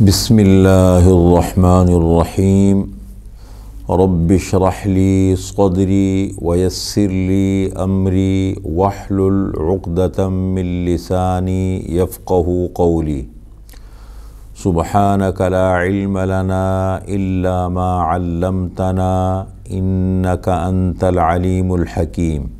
بسم الله الرحمن الرحيم رب اشرح لي صدري ويسر لي امري واحلل عقدة من لساني يفقه قولي سبحانك لا علم لنا الا ما علمتنا انك انت العليم الحكيم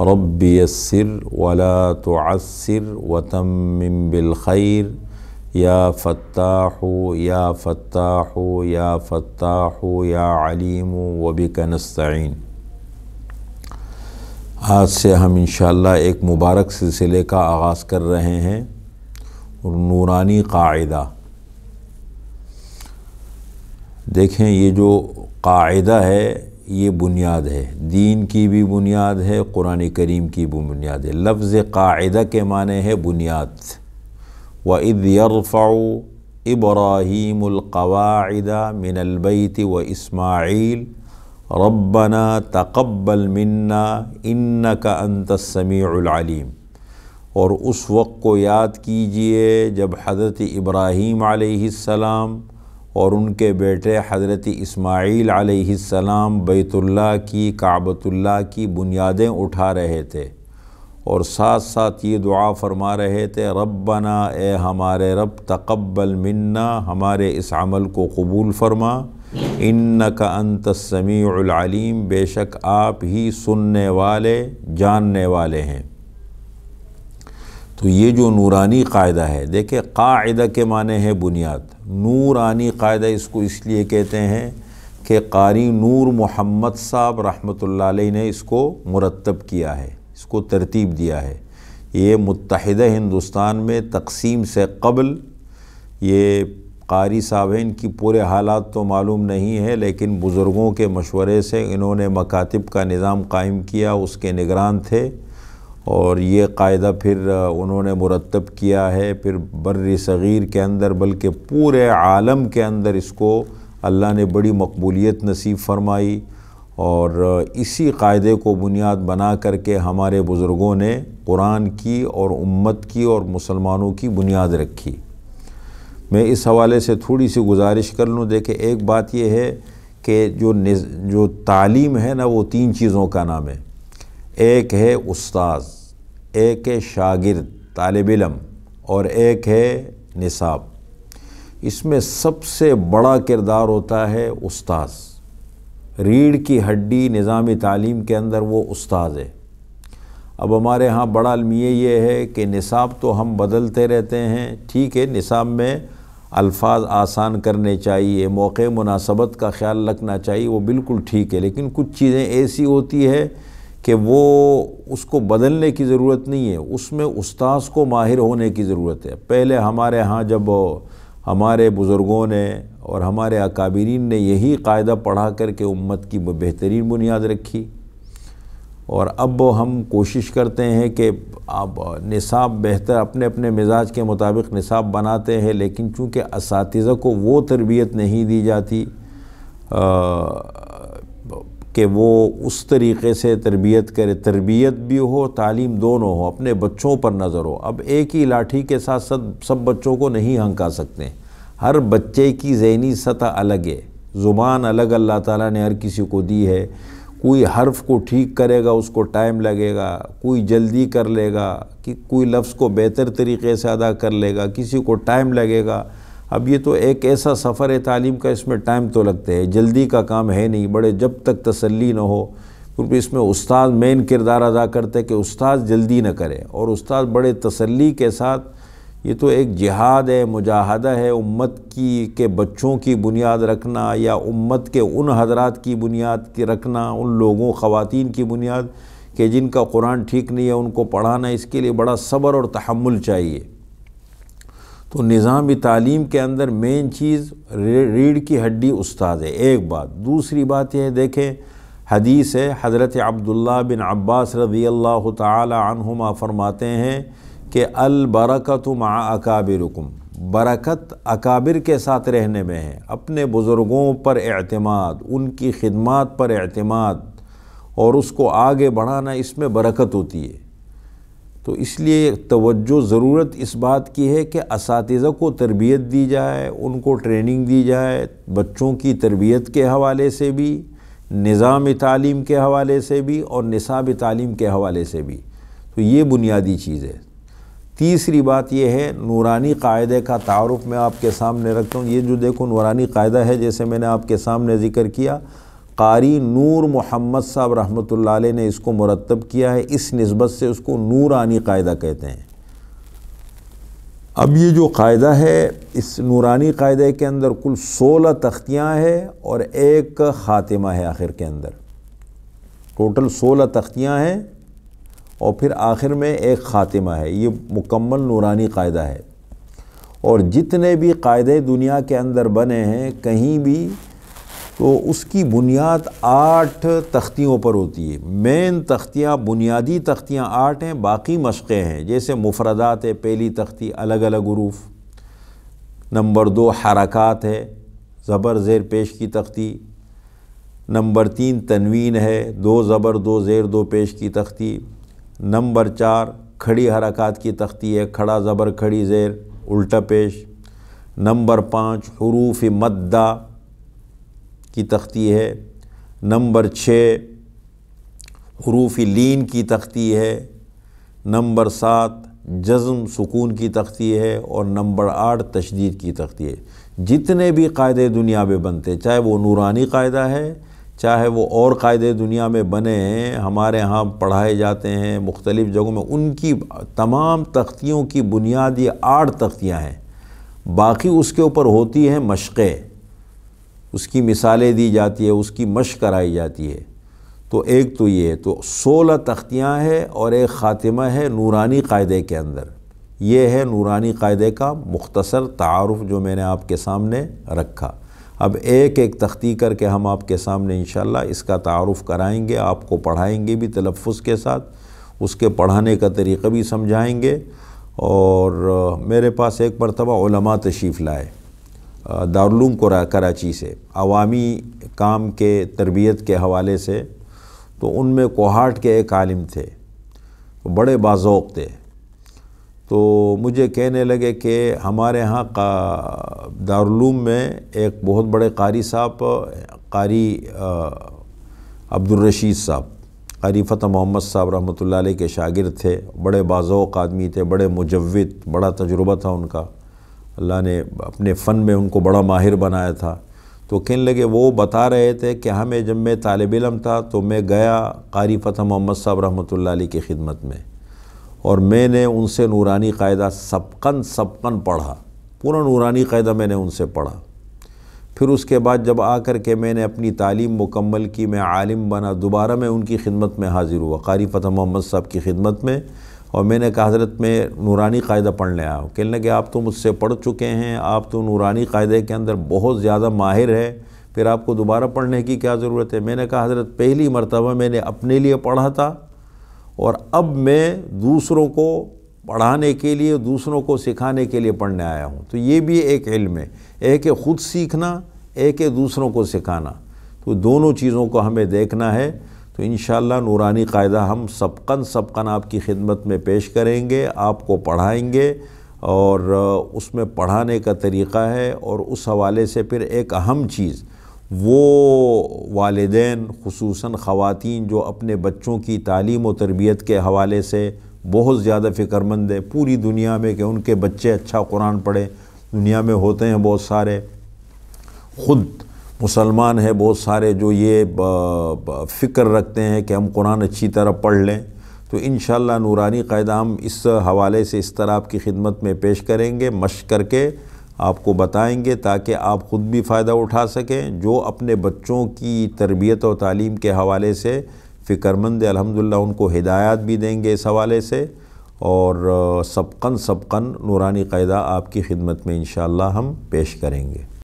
رب یسر ولا تعسر وتمم بالخیر یا فتح یا فتح یا فتح یا علیم وبک نستعین آج سے ہم انشاءاللہ ایک مبارک سلسلے کا آغاز کر رہے ہیں نورانی قاعدہ دیکھیں یہ جو قاعدہ ہے یہ بنیاد ہے دین کی بھی بنیاد ہے قرآن کریم کی بھی بنیاد ہے لفظ قاعدہ کے معنی ہے بنیاد وَإِذْ يَرْفَعُ ابراہیم القواعد من البیت و اسماعیل ربنا منا انکا انََََََََََّ السمیع العلیم اور اس وقت کو یاد کیجئے جب حضرت ابراہیم علیہ السلام اور ان کے بیٹے حضرت اسماعیل علیہ السلام بیت اللہ کی کابۃ اللہ کی بنیادیں اٹھا رہے تھے اور ساتھ ساتھ یہ دعا فرما رہے تھے ربنا اے ہمارے رب تقبل منا ہمارے اس عمل کو قبول فرما انکا انت السمیع العلیم بے شک آپ ہی سننے والے جاننے والے ہیں تو یہ جو نورانی قاعدہ ہے دیکھیں قاعدہ کے معنی ہے بنیاد نورانی قاعدہ اس کو اس لیے کہتے ہیں کہ قاری نور محمد صاحب رحمۃ اللہ علیہ نے اس کو مرتب کیا ہے اس کو ترتیب دیا ہے یہ متحدہ ہندوستان میں تقسیم سے قبل یہ قاری صاحب ہیں ان کی پورے حالات تو معلوم نہیں ہے لیکن بزرگوں کے مشورے سے انہوں نے مکاتب کا نظام قائم کیا اس کے نگران تھے اور یہ قاعدہ پھر انہوں نے مرتب کیا ہے پھر بر صغیر کے اندر بلکہ پورے عالم کے اندر اس کو اللہ نے بڑی مقبولیت نصیب فرمائی اور اسی قاعدے کو بنیاد بنا کر کے ہمارے بزرگوں نے قرآن کی اور امت کی اور مسلمانوں کی بنیاد رکھی میں اس حوالے سے تھوڑی سی گزارش کر لوں دیکھیں ایک بات یہ ہے کہ جو تعلیم ہے نا وہ تین چیزوں کا نام ہے ایک ہے استاذ ایک ہے شاگرد طالب علم اور ایک ہے نصاب اس میں سب سے بڑا کردار ہوتا ہے استاذ ریڑھ کی ہڈی نظام تعلیم کے اندر وہ استاذ ہے اب ہمارے ہاں بڑا المیہ یہ ہے کہ نصاب تو ہم بدلتے رہتے ہیں ٹھیک ہے نصاب میں الفاظ آسان کرنے چاہیے موقع مناسبت کا خیال رکھنا چاہیے وہ بالکل ٹھیک ہے لیکن کچھ چیزیں ایسی ہوتی ہے کہ وہ اس کو بدلنے کی ضرورت نہیں ہے اس میں استاذ کو ماہر ہونے کی ضرورت ہے پہلے ہمارے ہاں جب ہمارے بزرگوں نے اور ہمارے اکابرین نے یہی قاعدہ پڑھا کر کے امت کی بہترین بنیاد رکھی اور اب ہم کوشش کرتے ہیں کہ آپ نصاب بہتر اپنے اپنے مزاج کے مطابق نصاب بناتے ہیں لیکن چونکہ اساتذہ کو وہ تربیت نہیں دی جاتی کہ وہ اس طریقے سے تربیت کرے تربیت بھی ہو تعلیم دونوں ہو اپنے بچوں پر نظر ہو اب ایک ہی لاٹھی کے ساتھ سب سب بچوں کو نہیں ہنکا سکتے ہر بچے کی ذہنی سطح الگ ہے زبان الگ اللہ تعالیٰ نے ہر کسی کو دی ہے کوئی حرف کو ٹھیک کرے گا اس کو ٹائم لگے گا کوئی جلدی کر لے گا کہ کوئی لفظ کو بہتر طریقے سے ادا کر لے گا کسی کو ٹائم لگے گا اب یہ تو ایک ایسا سفر تعلیم کا اس میں ٹائم تو لگتے ہے جلدی کا کام ہے نہیں بڑے جب تک تسلی نہ ہو کیونکہ اس میں استاذ مین کردار ادا کرتے کہ استاذ جلدی نہ کرے اور استاد بڑے تسلی کے ساتھ یہ تو ایک جہاد ہے مجاہدہ ہے امت کی کے بچوں کی بنیاد رکھنا یا امت کے ان حضرات کی بنیاد رکھنا ان لوگوں خواتین کی بنیاد کہ جن کا قرآن ٹھیک نہیں ہے ان کو پڑھانا اس کے لیے بڑا صبر اور تحمل چاہیے تو نظام تعلیم کے اندر مین چیز ریڑھ کی ہڈی استاد ہے ایک بات دوسری بات یہ دیکھیں حدیث ہے حضرت عبداللہ بن عباس رضی اللہ تعالی عنہما فرماتے ہیں کہ البرکت مع اکابرکم برکت اکابر کے ساتھ رہنے میں ہے اپنے بزرگوں پر اعتماد ان کی خدمات پر اعتماد اور اس کو آگے بڑھانا اس میں برکت ہوتی ہے تو اس لیے توجہ ضرورت اس بات کی ہے کہ اساتذہ کو تربیت دی جائے ان کو ٹریننگ دی جائے بچوں کی تربیت کے حوالے سے بھی نظام تعلیم کے حوالے سے بھی اور نصاب تعلیم کے حوالے سے بھی تو یہ بنیادی چیز ہے تیسری بات یہ ہے نورانی قاعدے کا تعارف میں آپ کے سامنے رکھتا ہوں یہ جو دیکھو نورانی قاعدہ ہے جیسے میں نے آپ کے سامنے ذکر کیا قاری نور محمد صاحب رحمۃ اللہ علیہ نے اس کو مرتب کیا ہے اس نسبت سے اس کو نورانی قاعدہ کہتے ہیں اب یہ جو قاعدہ ہے اس نورانی قاعدے کے اندر کل سولہ تختیاں ہیں اور ایک خاتمہ ہے آخر کے اندر ٹوٹل سولہ تختیاں ہیں اور پھر آخر میں ایک خاتمہ ہے یہ مکمل نورانی قاعدہ ہے اور جتنے بھی قاعدے دنیا کے اندر بنے ہیں کہیں بھی تو اس کی بنیاد آٹھ تختیوں پر ہوتی ہے مین تختیاں بنیادی تختیاں آٹھ ہیں باقی مشقیں ہیں جیسے مفردات ہے پہلی تختی الگ الگ عروف نمبر دو حرکات ہے زبر زیر پیش کی تختی نمبر تین تنوین ہے دو زبر دو زیر دو پیش کی تختی نمبر چار کھڑی حرکات کی تختی ہے کھڑا زبر کھڑی زیر الٹا پیش نمبر پانچ حروف مدہ کی تختی ہے نمبر چھ حروف لین کی تختی ہے نمبر سات جزم سکون کی تختی ہے اور نمبر آٹھ تشدید کی تختی ہے جتنے بھی قاعدے دنیا میں بنتے چاہے وہ نورانی قاعدہ ہے چاہے وہ اور قاعدے دنیا میں بنے ہیں ہمارے ہاں پڑھائے جاتے ہیں مختلف جگہوں میں ان کی تمام تختیوں کی بنیادی آٹھ تختیاں ہیں باقی اس کے اوپر ہوتی ہیں مشقیں اس کی مثالیں دی جاتی ہے اس کی مشق کرائی جاتی ہے تو ایک تو یہ ہے تو سولہ تختیاں ہیں اور ایک خاتمہ ہے نورانی قاعدے کے اندر یہ ہے نورانی قاعدے کا مختصر تعارف جو میں نے آپ کے سامنے رکھا اب ایک ایک تختی کر کے ہم آپ کے سامنے انشاءاللہ اس کا تعارف کرائیں گے آپ کو پڑھائیں گے بھی تلفظ کے ساتھ اس کے پڑھانے کا طریقہ بھی سمجھائیں گے اور میرے پاس ایک مرتبہ علماء تشریف لائے دارلوم کو کراچی سے عوامی کام کے تربیت کے حوالے سے تو ان میں کوہاٹ کے ایک عالم تھے بڑے بازوق تھے تو مجھے کہنے لگے کہ ہمارے ہاں دارالعلوم میں ایک بہت بڑے قاری صاحب قاری عبدالرشید صاحب قاری فتح محمد صاحب رحمۃ اللہ علیہ کے شاگرد تھے بڑے بازوق آدمی تھے بڑے مجوت بڑا تجربہ تھا ان کا اللہ نے اپنے فن میں ان کو بڑا ماہر بنایا تھا تو کہنے لگے وہ بتا رہے تھے کہ ہمیں جب میں طالب علم تھا تو میں گیا قاری فتح محمد صاحب رحمۃ اللہ علیہ کی خدمت میں اور میں نے ان سے نورانی قاعدہ سبقن سبقن پڑھا پورا نورانی قاعدہ میں نے ان سے پڑھا پھر اس کے بعد جب آ کر کے میں نے اپنی تعلیم مکمل کی میں عالم بنا دوبارہ میں ان کی خدمت میں حاضر ہوا قاری فتح محمد صاحب کی خدمت میں اور میں نے کہا حضرت میں نورانی قاعدہ پڑھنے آیا ہوں کہنے کہ آپ تو مجھ سے پڑھ چکے ہیں آپ تو نورانی قاعدے کے اندر بہت زیادہ ماہر ہے پھر آپ کو دوبارہ پڑھنے کی کیا ضرورت ہے میں نے کہا حضرت پہلی مرتبہ میں نے اپنے لیے پڑھا تھا اور اب میں دوسروں کو پڑھانے کے لیے دوسروں کو سکھانے کے لیے پڑھنے آیا ہوں تو یہ بھی ایک علم ہے ایک خود سیکھنا ایک دوسروں کو سکھانا تو دونوں چیزوں کو ہمیں دیکھنا ہے تو انشاءاللہ نورانی قاعدہ ہم سبقن سبقن آپ کی خدمت میں پیش کریں گے آپ کو پڑھائیں گے اور اس میں پڑھانے کا طریقہ ہے اور اس حوالے سے پھر ایک اہم چیز وہ والدین خصوصاً خواتین جو اپنے بچوں کی تعلیم و تربیت کے حوالے سے بہت زیادہ فکر مند ہے پوری دنیا میں کہ ان کے بچے اچھا قرآن پڑھیں دنیا میں ہوتے ہیں بہت سارے خود مسلمان ہیں بہت سارے جو یہ فکر رکھتے ہیں کہ ہم قرآن اچھی طرح پڑھ لیں تو انشاءاللہ نورانی قاعدہ ہم اس حوالے سے اس طرح آپ کی خدمت میں پیش کریں گے مشق کر کے آپ کو بتائیں گے تاکہ آپ خود بھی فائدہ اٹھا سکیں جو اپنے بچوں کی تربیت و تعلیم کے حوالے سے فکر مند الحمدللہ ان کو ہدایات بھی دیں گے اس حوالے سے اور سبقن سبقن نورانی قاعدہ آپ کی خدمت میں انشاءاللہ ہم پیش کریں گے